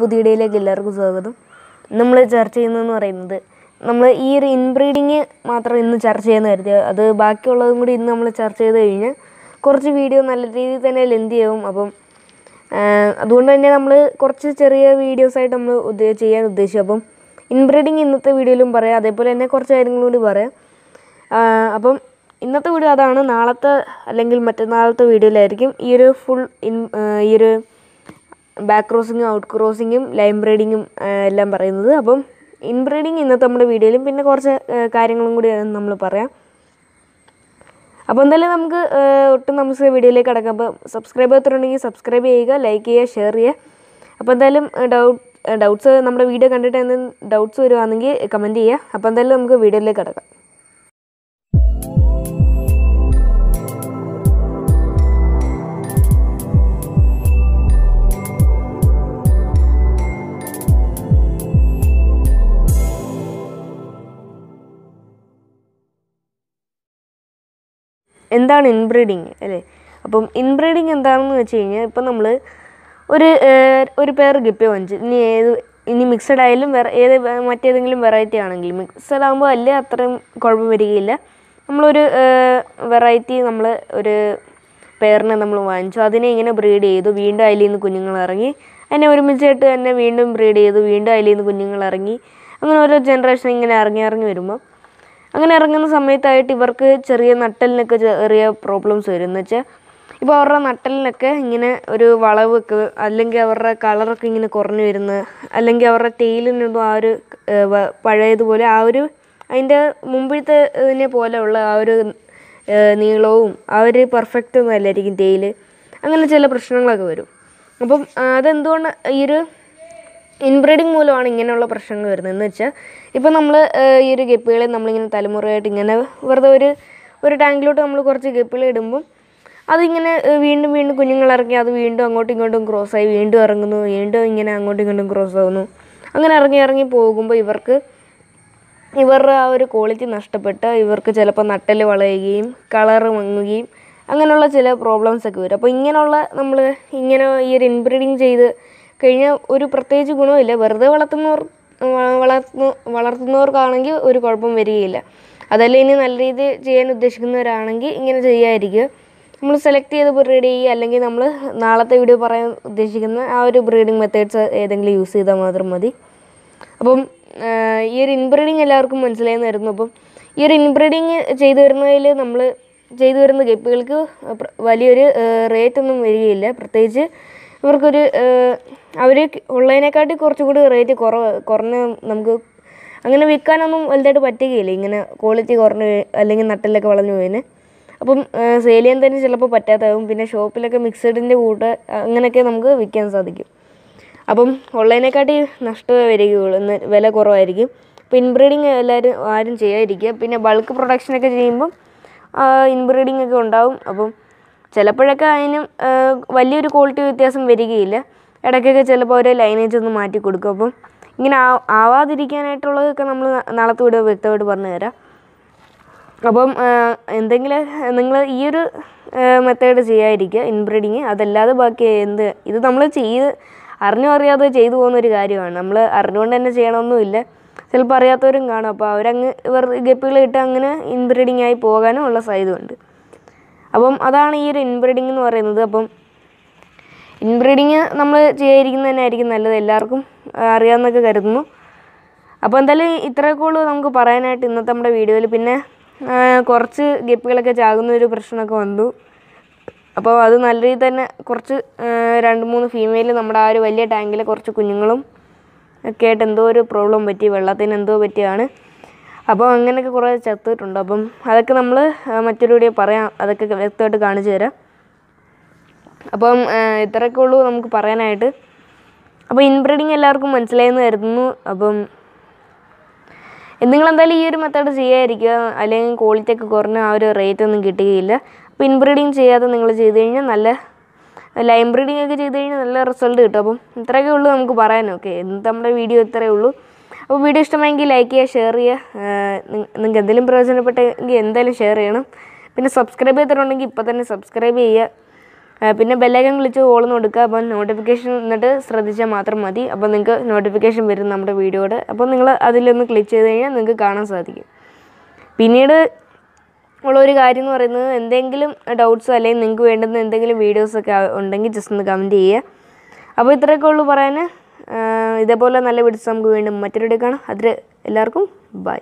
പുതിയ എല്ലാവർക്കും സ്വാഗതം നമ്മൾ ചർച്ച ചെയ്യുന്നതെന്ന് പറയുന്നത് നമ്മൾ ഈ ഒരു ഇൻബ്രീഡിങ് മാത്രം ഇന്ന് ചർച്ച ചെയ്യുന്ന കരുതി അത് ബാക്കിയുള്ളതും കൂടി ഇന്ന് നമ്മൾ ചർച്ച ചെയ്ത് കഴിഞ്ഞാൽ കുറച്ച് വീഡിയോ നല്ല രീതിയിൽ തന്നെ ചെയ്യും അപ്പം അതുകൊണ്ട് തന്നെ നമ്മൾ കുറച്ച് ചെറിയ വീഡിയോസായിട്ട് നമ്മൾ ഉദ്ദേ ചെയ്യാൻ ഉദ്ദേശിച്ചു അപ്പം ഇൻബ്രീഡിങ് ഇന്നത്തെ വീഡിയോയിലും പറയാം അതേപോലെ തന്നെ കുറച്ച് കാര്യങ്ങളും കൂടി പറയാം അപ്പം ഇന്നത്തെ വീഡിയോ അതാണ് നാളത്തെ അല്ലെങ്കിൽ മറ്റന്നാളത്തെ വീഡിയോയിലായിരിക്കും ഈ ഒരു ഫുൾ ഇൻ ഈ ഒരു ബാക്ക് ക്രോസിങ്ങും ഔട്ട് ക്രോസിങ്ങും ലൈൻ ബ്രീഡിങ്ങും എല്ലാം പറയുന്നത് അപ്പം ബ്രീഡിങ് ഇന്നത്തെ നമ്മുടെ വീഡിയോയിലും പിന്നെ കുറച്ച് കാര്യങ്ങളും കൂടി നമ്മൾ പറയാം അപ്പോൾ എന്തായാലും നമുക്ക് ഒട്ടും നമുക്ക് വീഡിയോയിലേക്ക് കിടക്കാം അപ്പോൾ സബ്സ്ക്രൈബ് ചെയ്തിട്ടുണ്ടെങ്കിൽ സബ്സ്ക്രൈബ് ചെയ്യുക ലൈക്ക് ചെയ്യുക ഷെയർ ചെയ്യുക അപ്പോൾ എന്തായാലും ഡൗട്ട് ഡൗട്ട്സ് നമ്മുടെ വീഡിയോ കണ്ടിട്ട് എന്തെങ്കിലും ഡൗട്ട്സ് വരുവാണെങ്കിൽ കമൻറ്റ് ചെയ്യുക അപ്പോൾ എന്തായാലും നമുക്ക് വീഡിയോയിലേക്ക് കിടക്കാം എന്താണ് ഇൻബ്രീഡിങ് അല്ലേ അപ്പം ഇൻബ്രീഡിങ് എന്താണെന്ന് വെച്ച് കഴിഞ്ഞാൽ ഇപ്പം നമ്മൾ ഒരു ഒരു പേർ ഗിപ്പി വാങ്ങിച്ചു ഇനി ഏത് ഇനി മിക്സഡ് ആയാലും വേറെ ഏത് മറ്റേതെങ്കിലും വെറൈറ്റി ആണെങ്കിലും മിക്സഡ് ആകുമ്പോൾ അല്ലേ അത്രയും കുഴപ്പം വരികയില്ല നമ്മളൊരു വെറൈറ്റി നമ്മൾ ഒരു പേറിനെ നമ്മൾ വാങ്ങിച്ചു അതിനെ ഇങ്ങനെ ബ്രീഡ് ചെയ്തു വീണ്ടും അതിൽ നിന്ന് കുഞ്ഞുങ്ങൾ ഇറങ്ങി അതിനെ ഒരുമിച്ചിട്ട് തന്നെ വീണ്ടും ബ്രീഡ് ചെയ്തു വീണ്ടും അതിൽ നിന്ന് കുഞ്ഞുങ്ങൾ ഇറങ്ങി അങ്ങനെ ഓരോ ജനറേഷൻ ഇങ്ങനെ ഇറങ്ങി ഇറങ്ങി വരുമ്പോൾ അങ്ങനെ ഇറങ്ങുന്ന സമയത്തായിട്ട് ഇവർക്ക് ചെറിയ നട്ടലിനൊക്കെ ചെറിയ പ്രോബ്ലംസ് വരും എന്ന് വെച്ചാൽ ഇപ്പോൾ അവരുടെ നട്ടലിനൊക്കെ ഇങ്ങനെ ഒരു വളവൊക്കെ അല്ലെങ്കിൽ അവരുടെ കളറൊക്കെ ഇങ്ങനെ കുറഞ്ഞു വരുന്ന അല്ലെങ്കിൽ അവരുടെ ടെയിലിനൊന്നും ആ ഒരു പഴയതുപോലെ ആ ഒരു അതിൻ്റെ മുമ്പിലത്തെ പോലെയുള്ള ആ ഒരു നീളവും ആ ഒരു പെർഫെക്റ്റ് ഒന്നും അല്ലായിരിക്കും തേയില് അങ്ങനെ ചില പ്രശ്നങ്ങളൊക്കെ വരും അപ്പം അതെന്തുകൊണ്ട് ഈ ഒരു ഇൻബ്രീഡിങ് മൂലമാണ് ഇങ്ങനെയുള്ള പ്രശ്നങ്ങൾ വരുന്നത് എന്ന് വെച്ചാൽ ഇപ്പം നമ്മൾ ഈ ഒരു ഗപ്പികളെ നമ്മളിങ്ങനെ തലമുറയായിട്ട് ഇങ്ങനെ വെറുതെ ഒരു ഒരു ടാങ്കിലോട്ട് നമ്മൾ കുറച്ച് ഗപ്പികളെ ഇടുമ്പം അതിങ്ങനെ വീണ്ടും വീണ്ടും കുഞ്ഞുങ്ങളിറങ്ങി അത് വീണ്ടും അങ്ങോട്ടും ഇങ്ങോട്ടും ആയി വീണ്ടും ഇറങ്ങുന്നു വീണ്ടും ഇങ്ങനെ അങ്ങോട്ടും ഇങ്ങോട്ടും ക്രോസ് ആവുന്നു അങ്ങനെ ഇറങ്ങി ഇറങ്ങി പോകുമ്പോൾ ഇവർക്ക് ഇവരുടെ ആ ഒരു ക്വാളിറ്റി നഷ്ടപ്പെട്ട് ഇവർക്ക് ചിലപ്പോൾ നട്ടൽ വളയുകയും കളർ മങ്ങുകയും അങ്ങനെയുള്ള ചില പ്രോബ്ലംസൊക്കെ വരും അപ്പോൾ ഇങ്ങനെയുള്ള നമ്മൾ ഇങ്ങനെ ഈ ഒരു ഇൻബ്രീഡിങ് ചെയ്ത് കഴിഞ്ഞാൽ ഒരു പ്രത്യേകിച്ച് ഗുണമില്ല വെറുതെ വളർത്തുന്നവർ വളർത്തുന്ന വളർത്തുന്നവർക്കാണെങ്കിൽ ഒരു കുഴപ്പം വരികയില്ല അതല്ല ഇനി നല്ല രീതിയിൽ ചെയ്യാൻ ഉദ്ദേശിക്കുന്നവരാണെങ്കിൽ ഇങ്ങനെ ചെയ്യാതിരിക്കുക നമ്മൾ സെലക്ട് ചെയ്ത് ബ്രീഡ് ചെയ്യുക അല്ലെങ്കിൽ നമ്മൾ നാളത്തെ വീഡിയോ പറയാൻ ഉദ്ദേശിക്കുന്ന ആ ഒരു ബ്രീഡിംഗ് മെത്തേഡ്സ് ഏതെങ്കിലും യൂസ് ചെയ്താൽ മാത്രം മതി അപ്പം ഈ ഒരു ഇൻബ്രീഡിങ് എല്ലാവർക്കും മനസ്സിലായെന്ന് വരുന്നു അപ്പം ഈ ഒരു ഇൻബ്രീഡിങ് ചെയ്തു വരുന്നതിൽ നമ്മൾ ചെയ്തു വരുന്ന ഗപ്പികൾക്ക് വലിയൊരു റേറ്റ് ഒന്നും വരികയില്ല പ്രത്യേകിച്ച് ഇവർക്കൊരു അവർ ഉള്ളതിനെക്കാട്ടി കുറച്ചും കൂടി റേറ്റ് കുറവ് കുറഞ്ഞ് നമുക്ക് അങ്ങനെ വിൽക്കാനൊന്നും വലുതായിട്ട് പറ്റുകയില്ല ഇങ്ങനെ ക്വാളിറ്റി കുറഞ്ഞ് അല്ലെങ്കിൽ നട്ടിലൊക്കെ വളഞ്ഞു പോയതിന് അപ്പം സെയിൽ ചെയ്യാൻ തന്നെ ചിലപ്പോൾ പറ്റാത്തതാകും പിന്നെ ഷോപ്പിലൊക്കെ മിക്സഡിൻ്റെ കൂട്ട് അങ്ങനെയൊക്കെ നമുക്ക് വിൽക്കാൻ സാധിക്കും അപ്പം ഉള്ളതിനെക്കാട്ടി നഷ്ടമേ വരികയുള്ളൂ എന്ന് വില കുറവായിരിക്കും അപ്പോൾ ഇൻബ്രീഡിങ് എല്ലാവരും ആരും ചെയ്യാതിരിക്കുക പിന്നെ ബൾക്ക് പ്രൊഡക്ഷനൊക്കെ ചെയ്യുമ്പം ഇൻബ്രീഡിങ് ഒക്കെ ഉണ്ടാവും അപ്പം ചിലപ്പോഴൊക്കെ അതിന് വലിയൊരു ക്വാളിറ്റി വ്യത്യാസം വരികയില്ല ഇടയ്ക്കൊക്കെ ചിലപ്പോൾ ഓരോ ലൈനേജ് ഒന്ന് മാറ്റി കൊടുക്കും അപ്പം ഇങ്ങനെ ആ ആവാതിരിക്കാനായിട്ടുള്ളതൊക്കെ നമ്മൾ നാളത്തെ നാളത്തൂടെ വ്യക്തമായിട്ട് പറഞ്ഞു തരാം അപ്പം എന്തെങ്കിലും നിങ്ങൾ ഈ ഒരു മെത്തേഡ് ചെയ്യാതിരിക്കുക ഇൻബ്രീഡിങ് അതല്ലാതെ ബാക്കി എന്ത് ഇത് നമ്മൾ ചെയ്ത് അറിഞ്ഞോ അറിയാതെ ചെയ്തു പോകുന്ന ഒരു കാര്യമാണ് നമ്മൾ അറിഞ്ഞുകൊണ്ട് തന്നെ ചെയ്യണമൊന്നുമില്ല ചിലപ്പോൾ അറിയാത്തവരും കാണും അപ്പോൾ അവരങ്ങ് ഇവർ ഗപ്പികൾ ഇട്ട് അങ്ങനെ ഇൻബ്രീഡിങ് ആയി പോകാനും ഉള്ള സാധ്യതയുണ്ട് അപ്പം അതാണ് ഈ ഒരു ഇൻബ്രീഡിങ് എന്ന് പറയുന്നത് അപ്പം ഇൻബ്രീഡിങ് നമ്മൾ ചെയ്യാതിരിക്കുന്നത് തന്നെ ആയിരിക്കും നല്ലത് എല്ലാവർക്കും അറിയാമെന്നൊക്കെ കരുതുന്നു അപ്പോൾ എന്തായാലും ഇത്രയൊക്കെ ഉള്ളൂ നമുക്ക് പറയാനായിട്ട് ഇന്നത്തെ നമ്മുടെ വീഡിയോയിൽ പിന്നെ കുറച്ച് ഗപ്പികളൊക്കെ ചാകുന്ന ഒരു പ്രശ്നമൊക്കെ വന്നു അപ്പോൾ അത് നല്ല രീതിയിൽ തന്നെ കുറച്ച് രണ്ട് മൂന്ന് ഫീമെയിൽ നമ്മുടെ ആ ഒരു വലിയ ടാങ്കിൽ കുറച്ച് കുഞ്ഞുങ്ങളും ഒക്കെ ആയിട്ട് എന്തോ ഒരു പ്രോബ്ലം പറ്റി വെള്ളത്തിന് എന്തോ പറ്റിയാണ് അപ്പോൾ അങ്ങനെയൊക്കെ കുറേ ചത്തിട്ടുണ്ട് അപ്പം അതൊക്കെ നമ്മൾ മറ്റൊരു വീഡിയോ പറയാം അതൊക്കെ വ്യക്തമായിട്ട് കാണിച്ചു തരാം അപ്പം ഇത്രയൊക്കെ ഉള്ളൂ നമുക്ക് പറയാനായിട്ട് അപ്പോൾ ഇൻബ്രീഡിങ് എല്ലാവർക്കും മനസ്സിലായെന്ന് കരുതുന്നു അപ്പം നിങ്ങളെന്തായാലും ഈ ഒരു മെത്തേഡ് ചെയ്യാതിരിക്കുക അല്ലെങ്കിൽ ക്വാളിറ്റി ഒക്കെ കുറഞ്ഞ് ആ ഒരു റേറ്റ് ഒന്നും കിട്ടുകയില്ല അപ്പോൾ ഇൻബ്രീഡിങ് ചെയ്യാതെ നിങ്ങൾ ചെയ്ത് കഴിഞ്ഞാൽ നല്ല ലൈൻ ബ്രീഡിങ് ഒക്കെ ചെയ്ത് കഴിഞ്ഞാൽ നല്ല റിസൾട്ട് കിട്ടും അപ്പം ഇത്രയൊക്കെ ഉള്ളൂ നമുക്ക് പറയാനൊക്കെ എന്ത് നമ്മുടെ വീഡിയോ ഇത്രയേ ഉള്ളൂ അപ്പോൾ വീഡിയോ ഇഷ്ടമായെങ്കിൽ ലൈക്ക് ചെയ്യുക ഷെയർ ചെയ്യുക നിങ്ങൾക്ക് എന്തെങ്കിലും പ്രയോജനപ്പെട്ടെങ്കിൽ എന്തായാലും ഷെയർ ചെയ്യണം പിന്നെ സബ്സ്ക്രൈബ് ചെയ്തിട്ടുണ്ടെങ്കിൽ ഇപ്പോൾ തന്നെ സബ്സ്ക്രൈബ് ചെയ്യുക പിന്നെ ബെല്ലൈക്കൻ വിളിച്ച് ഓളൊന്നും കൊടുക്കുക അപ്പോൾ നോട്ടിഫിക്കേഷൻ എന്നിട്ട് ശ്രദ്ധിച്ചാൽ മാത്രം മതി അപ്പോൾ നിങ്ങൾക്ക് നോട്ടിഫിക്കേഷൻ വരും നമ്മുടെ വീഡിയോയുടെ അപ്പോൾ നിങ്ങൾ അതിലൊന്ന് ക്ലിക്ക് ചെയ്ത് കഴിഞ്ഞാൽ നിങ്ങൾക്ക് കാണാൻ സാധിക്കും പിന്നീട് ഉള്ളൊരു കാര്യം എന്ന് പറയുന്നത് എന്തെങ്കിലും ഡൗട്ട്സോ അല്ലെങ്കിൽ നിങ്ങൾക്ക് വേണ്ടുന്ന എന്തെങ്കിലും വീഡിയോസൊക്കെ ഉണ്ടെങ്കിൽ ജസ്റ്റ് ഒന്ന് കമൻറ്റ് ചെയ്യുക അപ്പോൾ ഇത്രയൊക്കെ ഉള്ളൂ പറയാൻ ഇതേപോലെ നല്ല വീഡിയോസ് നമുക്ക് വീണ്ടും മറ്റൊരു കാണാം അതിൽ എല്ലാവർക്കും ബൈ